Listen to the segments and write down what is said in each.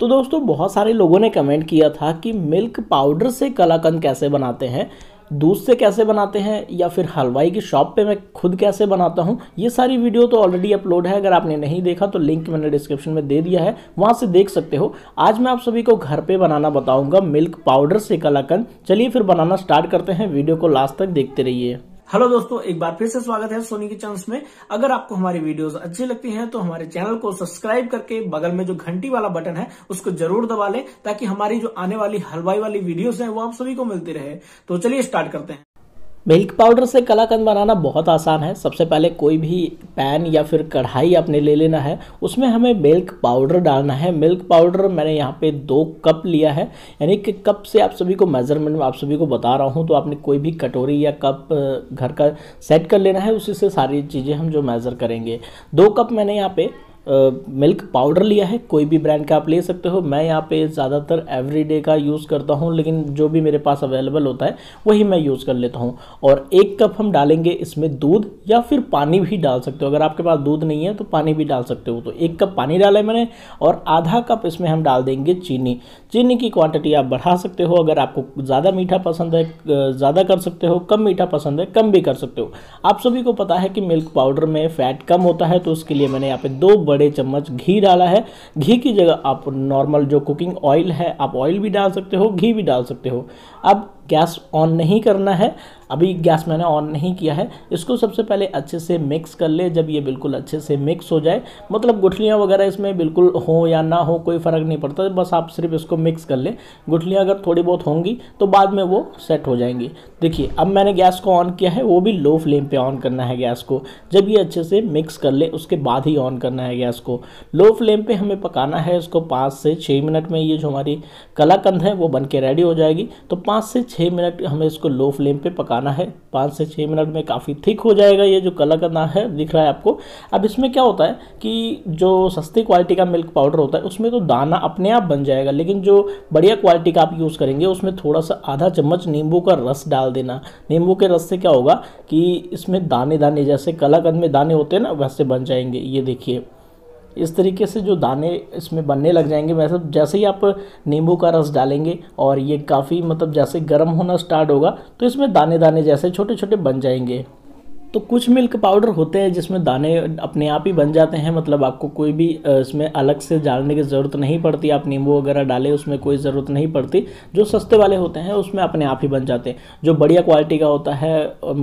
तो दोस्तों बहुत सारे लोगों ने कमेंट किया था कि मिल्क पाउडर से कलाकंद कैसे बनाते हैं दूध से कैसे बनाते हैं या फिर हलवाई की शॉप पे मैं खुद कैसे बनाता हूँ ये सारी वीडियो तो ऑलरेडी अपलोड है अगर आपने नहीं देखा तो लिंक मैंने डिस्क्रिप्शन में दे दिया है वहाँ से देख सकते हो आज मैं आप सभी को घर पे बनाना बताऊँगा मिल्क पाउडर से कलाकंद चलिए फिर बनाना स्टार्ट करते हैं वीडियो को लास्ट तक देखते रहिए हेलो दोस्तों एक बार फिर से स्वागत है सोनी के चैनल में अगर आपको हमारी वीडियोस अच्छी लगती हैं तो हमारे चैनल को सब्सक्राइब करके बगल में जो घंटी वाला बटन है उसको जरूर दबा लें ताकि हमारी जो आने वाली हलवाई वाली वीडियोस हैं वो आप सभी को मिलती रहे तो चलिए स्टार्ट करते हैं मिल्क पाउडर से कलाकंद बनाना बहुत आसान है सबसे पहले कोई भी पैन या फिर कढ़ाई आपने ले लेना है उसमें हमें मिल्क पाउडर डालना है मिल्क पाउडर मैंने यहाँ पे दो कप लिया है यानी कि कप से आप सभी को मेज़रमेंट आप सभी को बता रहा हूँ तो आपने कोई भी कटोरी या कप घर का सेट कर लेना है उसी से सारी चीज़ें हम जो मेज़र करेंगे दो कप मैंने यहाँ पर मिल्क पाउडर लिया है कोई भी ब्रांड का आप ले सकते हो मैं यहाँ पे ज़्यादातर एवरीडे का यूज़ करता हूँ लेकिन जो भी मेरे पास अवेलेबल होता है वही मैं यूज़ कर लेता हूँ और एक कप हम डालेंगे इसमें दूध या फिर पानी भी डाल सकते हो अगर आपके पास दूध नहीं है तो पानी भी डाल सकते हो तो एक कप पानी डाला है मैंने और आधा कप इसमें हम डाल देंगे चीनी चीनी की क्वान्टिटी आप बढ़ा सकते हो अगर आपको ज़्यादा मीठा पसंद है ज़्यादा कर सकते हो कम मीठा पसंद है कम भी कर सकते हो आप सभी को पता है कि मिल्क पाउडर में फ़ैट कम होता है तो उसके लिए मैंने यहाँ पे दो बड़े चम्मच घी डाला है घी की जगह आप नॉर्मल जो कुकिंग ऑयल है आप ऑयल भी डाल सकते हो घी भी डाल सकते हो अब गैस ऑन नहीं करना है अभी गैस मैंने ऑन नहीं किया है इसको सबसे पहले अच्छे से मिक्स कर ले जब ये बिल्कुल अच्छे से मिक्स हो जाए मतलब गुठलियाँ वगैरह इसमें बिल्कुल हो या ना हो कोई फ़र्क नहीं पड़ता बस आप सिर्फ इसको मिक्स कर लें गुठलियाँ अगर थोड़ी बहुत होंगी तो बाद में वो सेट हो जाएंगी देखिए अब मैंने गैस को ऑन किया है वो भी लो फ्लेम पर ऑन करना है गैस को जब ये अच्छे से मिक्स कर ले उसके बाद ही ऑन करना है गैस को लो फ्लेम पर हमें पकाना है इसको पाँच से छः मिनट में ये जो हमारी कलाकंद है वो बन के रेडी हो जाएगी तो पाँच से छः मिनट हमें इसको लो फ्लेम पे पकाना है पाँच से छः मिनट में काफ़ी थिक हो जाएगा ये जो कलर का है दिख रहा है आपको अब इसमें क्या होता है कि जो सस्ती क्वालिटी का मिल्क पाउडर होता है उसमें तो दाना अपने आप बन जाएगा लेकिन जो बढ़िया क्वालिटी का आप यूज़ करेंगे उसमें थोड़ा सा आधा चम्मच नींबू का रस डाल देना नींबू के रस से क्या होगा कि इसमें दाने दाने जैसे कलाकंद में दाने होते हैं ना वैसे बन जाएंगे ये देखिए इस तरीके से जो दाने इसमें बनने लग जाएंगे वैसे जैसे ही आप नींबू का रस डालेंगे और ये काफ़ी मतलब जैसे गर्म होना स्टार्ट होगा तो इसमें दाने दाने जैसे छोटे छोटे बन जाएंगे तो कुछ मिल्क पाउडर होते हैं जिसमें दाने अपने आप ही बन जाते हैं मतलब आपको कोई भी इसमें अलग से डालने की ज़रूरत नहीं पड़ती आप नींबू वगैरह डालें उसमें कोई ज़रूरत नहीं पड़ती जो सस्ते वाले होते हैं उसमें अपने आप ही बन जाते हैं जो बढ़िया क्वालिटी का होता है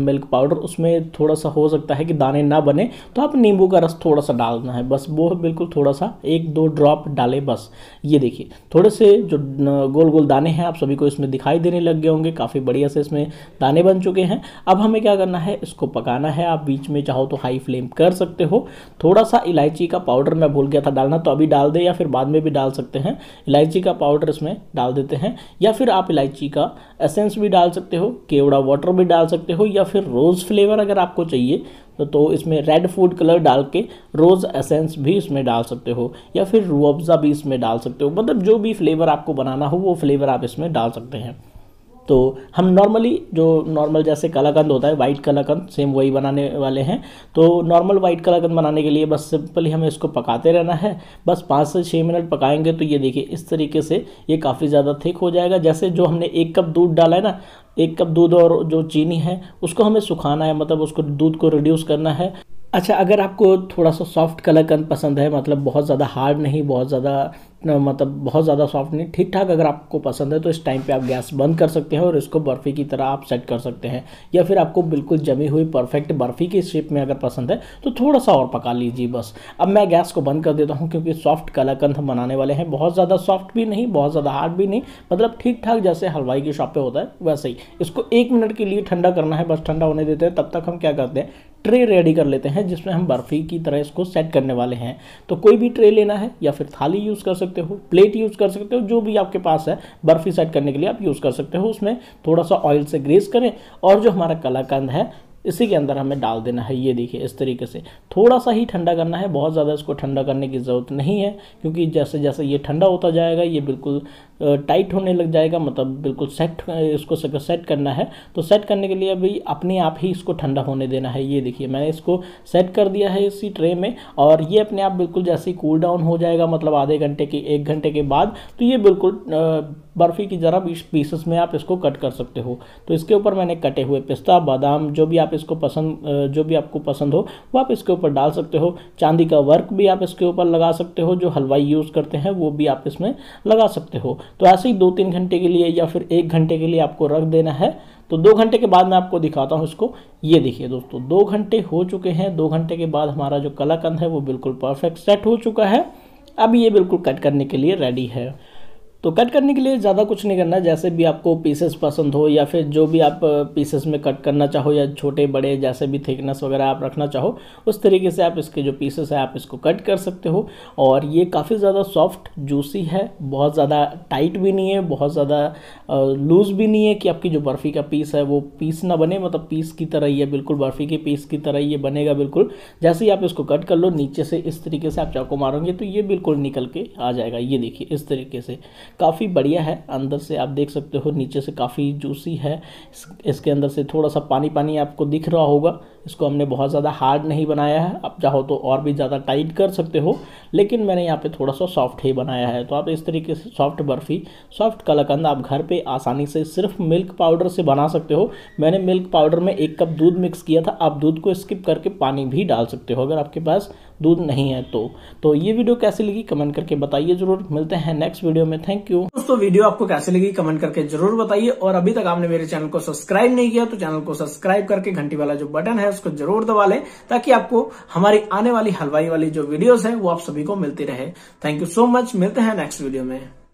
मिल्क पाउडर उसमें थोड़ा सा हो सकता है कि दाने ना बने तो आप नींबू का रस थोड़ा सा डालना है बस वो बिल्कुल थोड़ा सा एक दो ड्रॉप डालें बस ये देखिए थोड़े से जो गोल गोल दाने हैं आप सभी को इसमें दिखाई देने लग गए होंगे काफ़ी बढ़िया से इसमें दाने बन चुके हैं अब हमें क्या करना है इसको पका लगाना है आप बीच में चाहो तो हाई फ्लेम कर सकते हो थोड़ा सा इलायची का पाउडर मैं भूल गया था डालना तो अभी डाल दें या फिर बाद में भी डाल सकते हैं इलायची का पाउडर इसमें डाल देते हैं या फिर आप इलायची का एसेंस भी डाल सकते हो केवड़ा वाटर भी डाल सकते हो या फिर रोज़ फ्लेवर अगर आपको चाहिए तो, तो इसमें रेड फूड कलर डाल के रोज़ एसेंस भी इसमें डाल सकते हो या फिर रूअफ़ा भी इसमें डाल सकते हो मतलब जो भी फ्लेवर आपको बनाना हो वो फ्लेवर आप इसमें डाल सकते हैं तो हम नॉर्मली जो नॉर्मल जैसे कलाकंद होता है वाइट कलाकंद सेम वही बनाने वाले हैं तो नॉर्मल वाइट कलाकंद बनाने के लिए बस सिंपली हमें इसको पकाते रहना है बस पाँच से छः मिनट पकाएंगे तो ये देखिए इस तरीके से ये काफ़ी ज़्यादा थिक हो जाएगा जैसे जो हमने एक कप दूध डाला है ना एक कप दूध और जो चीनी है उसको हमें सुखाना है मतलब उसको दूध को रिड्यूस करना है अच्छा अगर आपको थोड़ा सा सॉफ्ट कलाकंद पसंद है मतलब बहुत ज़्यादा हार्ड नहीं बहुत ज़्यादा मतलब बहुत ज़्यादा सॉफ्ट नहीं ठीक ठाक अगर आपको पसंद है तो इस टाइम पे आप गैस बंद कर सकते हैं और इसको बर्फ़ी की तरह आप सेट कर सकते हैं या फिर आपको बिल्कुल जमी हुई परफेक्ट बर्फ़ी की शेप में अगर पसंद है तो थोड़ा सा और पका लीजिए बस अब मैं गैस को बंद कर देता हूँ क्योंकि सॉफ्ट कलाकंद हम बनाने वाले हैं बहुत ज़्यादा सॉफ्ट भी नहीं बहुत ज़्यादा हार्ड भी नहीं मतलब ठीक ठाक जैसे हलवाई की शॉप पर होता है वैसे ही इसको एक मिनट के लिए ठंडा करना है बस ठंडा होने देते हैं तब तक हम क्या करते हैं ट्रे रेडी कर लेते हैं जिसमें हम बर्फ़ी की तरह इसको सेट करने वाले हैं तो कोई भी ट्रे लेना है या फिर थाली यूज़ कर सकते हो प्लेट यूज़ कर सकते हो जो भी आपके पास है बर्फ़ी सेट करने के लिए आप यूज़ कर सकते हो उसमें थोड़ा सा ऑयल से ग्रेस करें और जो हमारा कलाकंद है इसी के अंदर हमें डाल देना है ये देखिए इस तरीके से थोड़ा सा ही ठंडा करना है बहुत ज़्यादा इसको ठंडा करने की ज़रूरत नहीं है क्योंकि जैसे जैसे ये ठंडा होता जाएगा ये बिल्कुल टाइट होने लग जाएगा मतलब बिल्कुल सेट इसको सेट करना है तो सेट करने के लिए अभी अपने आप ही इसको ठंडा होने देना है ये देखिए मैंने इसको सेट कर दिया है इसी ट्रे में और ये अपने आप बिल्कुल जैसे ही कूल डाउन हो जाएगा मतलब आधे घंटे के एक घंटे के बाद तो ये बिल्कुल बर्फ़ी की ज़रा बीस पीसेस में आप इसको कट कर सकते हो तो इसके ऊपर मैंने कटे हुए पिस्ता बादाम जो भी आप इसको पसंद जो भी आपको पसंद हो वो आप इसके ऊपर डाल सकते हो चांदी का वर्क भी आप इसके ऊपर लगा सकते हो जो हलवाई यूज़ करते हैं वो भी आप इसमें लगा सकते हो तो ऐसे ही दो तीन घंटे के लिए या फिर एक घंटे के लिए आपको रख देना है तो दो घंटे के बाद मैं आपको दिखाता हूँ इसको ये देखिए दोस्तों दो घंटे हो चुके हैं दो घंटे के बाद हमारा जो कलाकंद है वो बिल्कुल परफेक्ट सेट हो चुका है अब ये बिल्कुल कट करने के लिए रेडी है तो कट करने के लिए ज़्यादा कुछ नहीं करना जैसे भी आपको पीसेस पसंद हो या फिर जो भी आप पीसेस में कट करना चाहो या छोटे बड़े जैसे भी थिकनेस वगैरह आप रखना चाहो उस तरीके से आप इसके जो पीसेस हैं आप इसको कट कर सकते हो और ये काफ़ी ज़्यादा सॉफ्ट जूसी है बहुत ज़्यादा टाइट भी नहीं है बहुत ज़्यादा लूज़ भी नहीं है कि आपकी जो बर्फ़ी का पीस है वो पीस ना बने मतलब पीस की तरह ही है बिल्कुल बर्फ़ी के पीस की तरह ये बनेगा बिल्कुल जैसे ही आप इसको कट कर लो नीचे से इस तरीके से आप चाकू मारोगे तो ये बिल्कुल निकल के आ जाएगा ये देखिए इस तरीके से काफ़ी बढ़िया है अंदर से आप देख सकते हो नीचे से काफ़ी जूसी है इसके अंदर से थोड़ा सा पानी पानी आपको दिख रहा होगा इसको हमने बहुत ज़्यादा हार्ड नहीं बनाया है आप चाहो तो और भी ज़्यादा टाइट कर सकते हो लेकिन मैंने यहाँ पे थोड़ा सा सॉफ्ट ही बनाया है तो आप इस तरीके से सॉफ्ट बर्फ़ी सॉफ्ट कलाकंद आप घर पे आसानी से सिर्फ मिल्क पाउडर से बना सकते हो मैंने मिल्क पाउडर में एक कप दूध मिक्स किया था आप दूध को स्किप करके पानी भी डाल सकते हो अगर आपके पास दूध नहीं है तो तो ये वीडियो कैसी लगी कमेंट करके बताइए जरूर मिलते हैं नेक्स्ट वीडियो में थैंक यू दोस्तों वीडियो आपको कैसे लगी कमेंट करके जरूर बताइए और अभी तक आपने मेरे चैनल को सब्सक्राइब नहीं किया तो चैनल को सब्सक्राइब करके घंटी वाला जो बटन है उसको जरूर दबा लें ताकि आपको हमारी आने वाली हलवाई वाली जो वीडियोस हैं वो आप सभी को मिलती रहे थैंक यू सो मच मिलते हैं नेक्स्ट वीडियो में